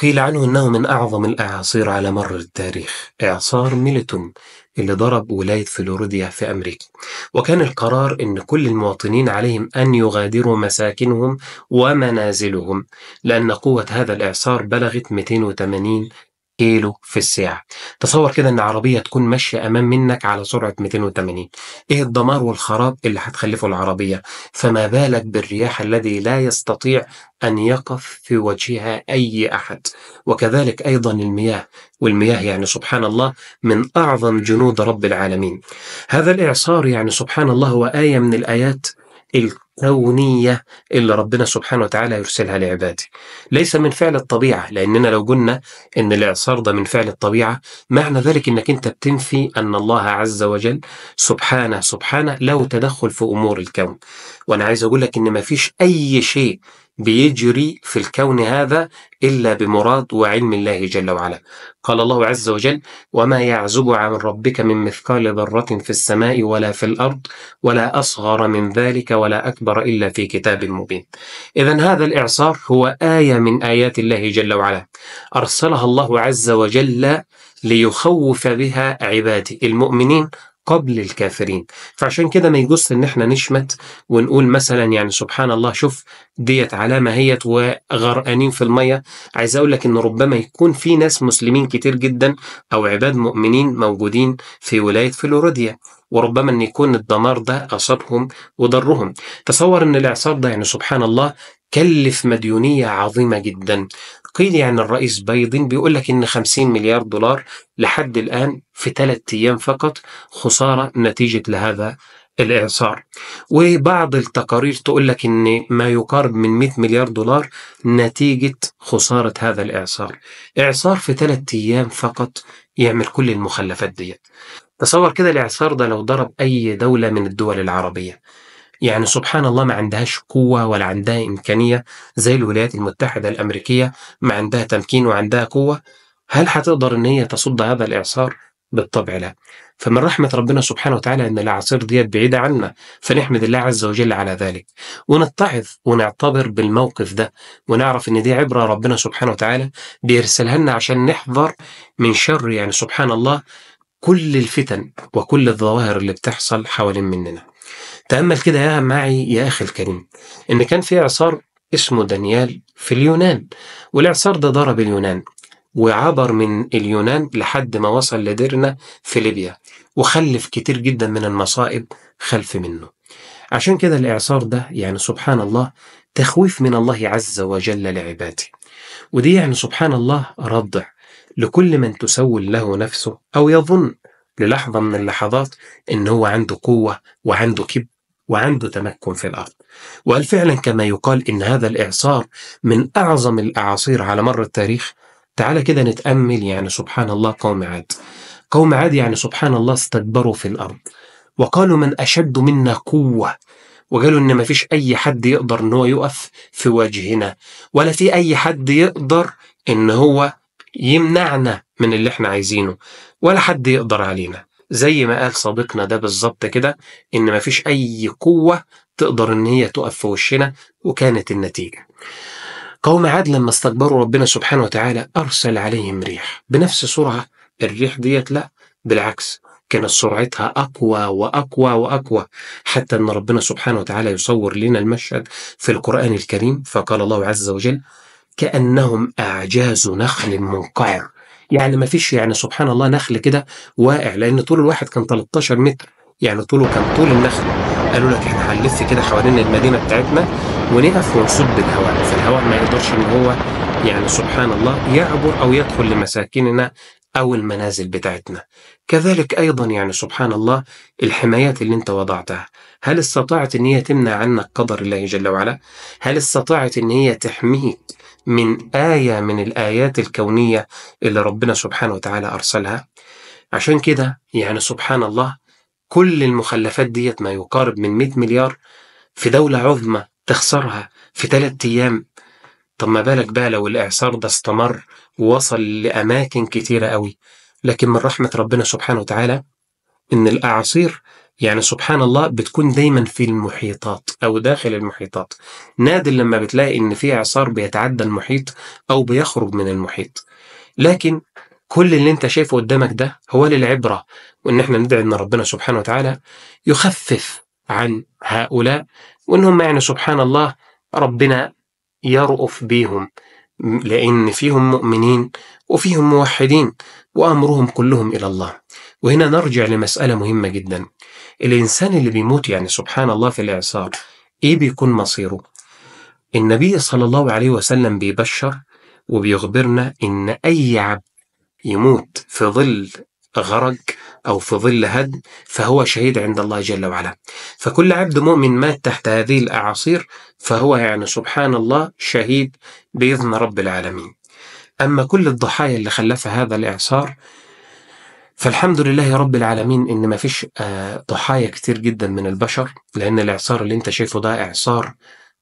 قيل عنه إنه من أعظم الأعاصير على مر التاريخ إعصار ميلتون اللي ضرب ولاية فلوريدا في أمريكا وكان القرار أن كل المواطنين عليهم أن يغادروا مساكنهم ومنازلهم لأن قوة هذا الإعصار بلغت 280 كيلو في الساعة تصور كده ان عربية تكون ماشية امام منك على سرعة 280 ايه الدمار والخراب اللي هتخلفه العربية فما بالك بالرياح الذي لا يستطيع ان يقف في وجهها اي احد وكذلك ايضا المياه والمياه يعني سبحان الله من اعظم جنود رب العالمين هذا الاعصار يعني سبحان الله هو آية من الايات الكونية اللي ربنا سبحانه وتعالى يرسلها لعباده ليس من فعل الطبيعة لأننا لو قلنا أن الإعصار ده من فعل الطبيعة معنى ذلك أنك أنت بتنفي أن الله عز وجل سبحانه سبحانه له تدخل في أمور الكون وأنا عايز أقول لك أن ما فيش أي شيء بيجري في الكون هذا إلا بمراد وعلم الله جل وعلا قال الله عز وجل وما يعزب عن ربك من مثقال ذرة في السماء ولا في الأرض ولا أصغر من ذلك ولا أكبر إلا في كتاب مبين إذا هذا الإعصار هو آية من آيات الله جل وعلا أرسلها الله عز وجل ليخوف بها عباده المؤمنين قبل الكافرين فعشان كده ما يجوز ان احنا نشمت ونقول مثلا يعني سبحان الله شوف ديت علامه هيت وغرقانين في الميه عايز اقول لك ان ربما يكون في ناس مسلمين كتير جدا او عباد مؤمنين موجودين في ولايه فلوريديا وربما ان يكون الدمار ده اصابهم وضرهم تصور ان الاعصار ده يعني سبحان الله كلف مديونية عظيمة جدا قيل يعني الرئيس بايدن بيقول لك إن 50 مليار دولار لحد الآن في ثلاثة أيام فقط خسارة نتيجة لهذا الإعصار وبعض التقارير تقول لك إن ما يقارب من 100 مليار دولار نتيجة خسارة هذا الإعصار إعصار في ثلاثة أيام فقط يعمل كل المخلفات ديت تصور كده الإعصار ده لو ضرب أي دولة من الدول العربية يعني سبحان الله ما عندهاش قوة ولا عندها إمكانية زي الولايات المتحدة الأمريكية ما عندها تمكين وعندها قوة هل هتقدر إن هي تصد هذا الإعصار؟ بالطبع لا فمن رحمة ربنا سبحانه وتعالى أن الأعاصير ديت بعيدة عنا فنحمد الله عز وجل على ذلك ونتعظ ونعتبر بالموقف ده ونعرف أن دي عبرة ربنا سبحانه وتعالى بيرسلها لنا عشان نحذر من شر يعني سبحان الله كل الفتن وكل الظواهر اللي بتحصل حوالين مننا تأمل كده يا معي يا أخي الكريم إن كان في إعصار اسمه دانيال في اليونان والإعصار ده ضرب اليونان وعبر من اليونان لحد ما وصل لديرنا في ليبيا وخلف كتير جدا من المصائب خلف منه عشان كده الإعصار ده يعني سبحان الله تخويف من الله عز وجل لعباده ودي يعني سبحان الله ردع لكل من تسول له نفسه أو يظن للحظة من اللحظات إن هو عنده قوة وعنده كبر وعنده تمكن في الارض. وهل فعلا كما يقال ان هذا الاعصار من اعظم الاعاصير على مر التاريخ؟ تعالى كده نتامل يعني سبحان الله قوم عاد. قوم عاد يعني سبحان الله استكبروا في الارض وقالوا من اشد منا قوه وقالوا ان ما فيش اي حد يقدر ان هو يقف في وجهنا ولا في اي حد يقدر ان هو يمنعنا من اللي احنا عايزينه ولا حد يقدر علينا زي ما قال صديقنا ده بالظبط كده ان مفيش اي قوه تقدر ان هي تقف في وشنا وكانت النتيجه قوم عاد لما استكبروا ربنا سبحانه وتعالى ارسل عليهم ريح بنفس سرعه الريح ديت لا بالعكس كانت سرعتها أقوى وأقوى وأقوى حتى أن ربنا سبحانه وتعالى يصور لنا المشهد في القرآن الكريم فقال الله عز وجل كأنهم أعجاز نخل منقعر يعني ما فيش يعني سبحان الله نخل كده واقع لان طول الواحد كان 13 متر يعني طوله كان طول النخل قالوا لك احنا هنلف كده حوالين المدينه بتاعتنا ونقف ونصب الهواء فالهواء ما يقدرش ان هو يعني سبحان الله يعبر او يدخل لمساكننا أو المنازل بتاعتنا كذلك أيضا يعني سبحان الله الحمايات اللي أنت وضعتها هل استطاعت أن هي تمنع عنك قدر الله جل وعلا؟ هل استطاعت أن هي تحميك من آية من الآيات الكونية اللي ربنا سبحانه وتعالى أرسلها؟ عشان كده يعني سبحان الله كل المخلفات ديت ما يقارب من 100 مليار في دولة عظمى تخسرها في ثلاثة أيام طب ما بالك بقى لو الإعصار ده استمر ووصل لأماكن كتيرة قوي لكن من رحمة ربنا سبحانه وتعالى إن الأعاصير يعني سبحان الله بتكون دايما في المحيطات أو داخل المحيطات نادر لما بتلاقي إن في إعصار بيتعدى المحيط أو بيخرج من المحيط لكن كل اللي انت شايفه قدامك ده هو للعبرة وإن احنا ندعي إن ربنا سبحانه وتعالى يخفف عن هؤلاء وإن هم يعني سبحان الله ربنا يرؤف بيهم لأن فيهم مؤمنين وفيهم موحدين وأمرهم كلهم إلى الله وهنا نرجع لمسألة مهمة جدا الإنسان اللي بيموت يعني سبحان الله في الإعصار إيه بيكون مصيره؟ النبي صلى الله عليه وسلم بيبشر وبيخبرنا إن أي عبد يموت في ظل غرق أو في ظل هدم فهو شهيد عند الله جل وعلا فكل عبد مؤمن مات تحت هذه الأعاصير فهو يعني سبحان الله شهيد بإذن رب العالمين أما كل الضحايا اللي خلفها هذا الإعصار فالحمد لله رب العالمين إن ما فيش آه، ضحايا كتير جدا من البشر لأن الإعصار اللي أنت شايفه ده إعصار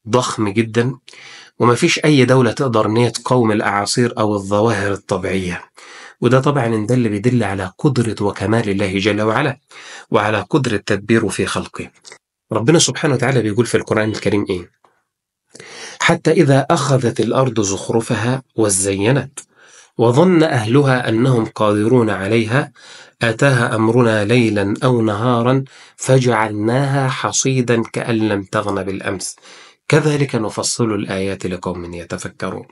ضخم جدا وما فيش أي دولة تقدر إن هي تقاوم الأعاصير أو الظواهر الطبيعية وده طبعا ده اللي بيدل على قدرة وكمال الله جل وعلا وعلى قدرة تدبيره في خلقه ربنا سبحانه وتعالى بيقول في القرآن الكريم إيه حتى إذا أخذت الأرض زخرفها وزينت وظن أهلها أنهم قادرون عليها أتاها أمرنا ليلا أو نهارا فجعلناها حصيدا كأن لم تغن بالأمس كذلك نفصل الآيات لقوم يتفكرون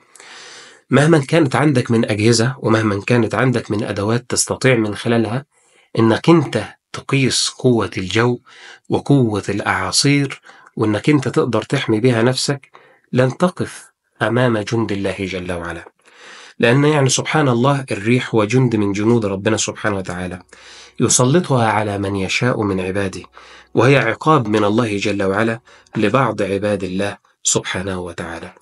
مهما كانت عندك من أجهزة ومهما كانت عندك من أدوات تستطيع من خلالها إنك أنت تقيس قوة الجو وقوة الأعاصير وإنك أنت تقدر تحمي بها نفسك لن تقف أمام جند الله جل وعلا لأن يعني سبحان الله الريح هو جند من جنود ربنا سبحانه وتعالى يسلطها على من يشاء من عباده وهي عقاب من الله جل وعلا لبعض عباد الله سبحانه وتعالى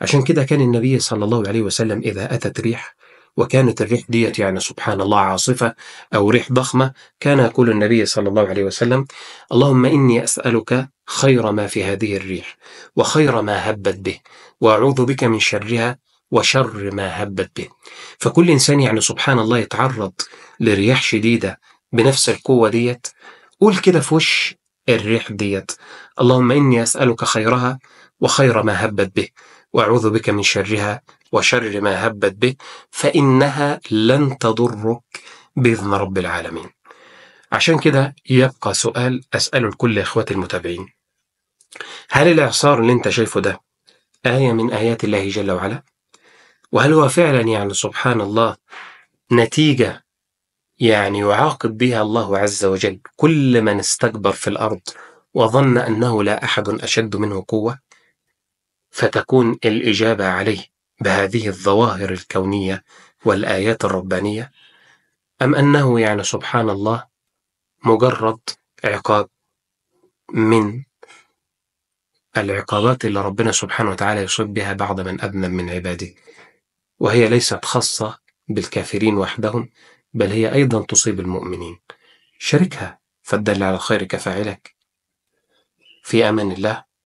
عشان كده كان النبي صلى الله عليه وسلم إذا أتت ريح وكانت الريح ديت يعني سبحان الله عاصفة أو ريح ضخمة كان يقول النبي صلى الله عليه وسلم اللهم إني أسألك خير ما في هذه الريح وخير ما هبت به وأعوذ بك من شرها وشر ما هبت به فكل إنسان يعني سبحان الله يتعرض لرياح شديدة بنفس القوة ديت قول كده في وش الريح ديت اللهم إني أسألك خيرها وخير ما هبت به وأعوذ بك من شرها وشر ما هبت به فإنها لن تضرك بإذن رب العالمين عشان كده يبقى سؤال أسأله لكل إخواتي المتابعين هل الإعصار اللي أنت شايفه ده آية من آيات الله جل وعلا؟ وهل هو فعلا يعني سبحان الله نتيجة يعني يعاقب بها الله عز وجل كل من استكبر في الأرض وظن أنه لا أحد أشد منه قوة؟ فتكون الإجابة عليه بهذه الظواهر الكونية والآيات الربانية أم أنه يعني سبحان الله مجرد عقاب من العقابات اللي ربنا سبحانه وتعالى يصيب بها بعض من أذنب من عباده وهي ليست خاصة بالكافرين وحدهم بل هي أيضا تصيب المؤمنين شاركها فالدل على الخير كفاعلك في أمان الله